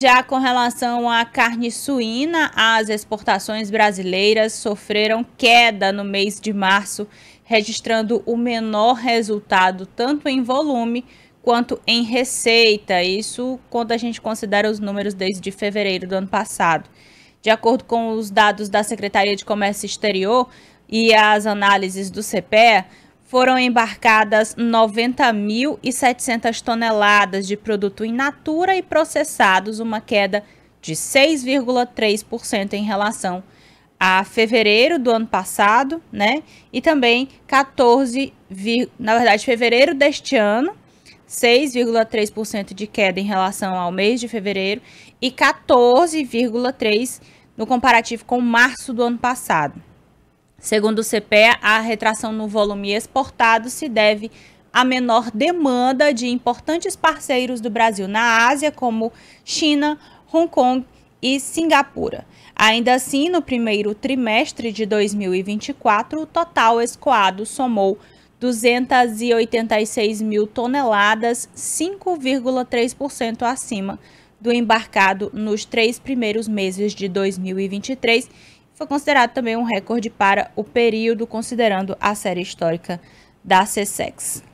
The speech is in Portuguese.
Já com relação à carne suína, as exportações brasileiras sofreram queda no mês de março, registrando o menor resultado tanto em volume quanto em receita. Isso quando a gente considera os números desde fevereiro do ano passado. De acordo com os dados da Secretaria de Comércio Exterior e as análises do CPE, foram embarcadas 90.700 toneladas de produto in natura e processados, uma queda de 6,3% em relação a fevereiro do ano passado, né? E também 14, na verdade, fevereiro deste ano, 6,3% de queda em relação ao mês de fevereiro e 14,3% no comparativo com março do ano passado. Segundo o CPE, a retração no volume exportado se deve à menor demanda de importantes parceiros do Brasil na Ásia, como China, Hong Kong e Singapura. Ainda assim, no primeiro trimestre de 2024, o total escoado somou 286 mil toneladas, 5,3% acima do embarcado nos três primeiros meses de 2023 foi considerado também um recorde para o período, considerando a série histórica da CSEX.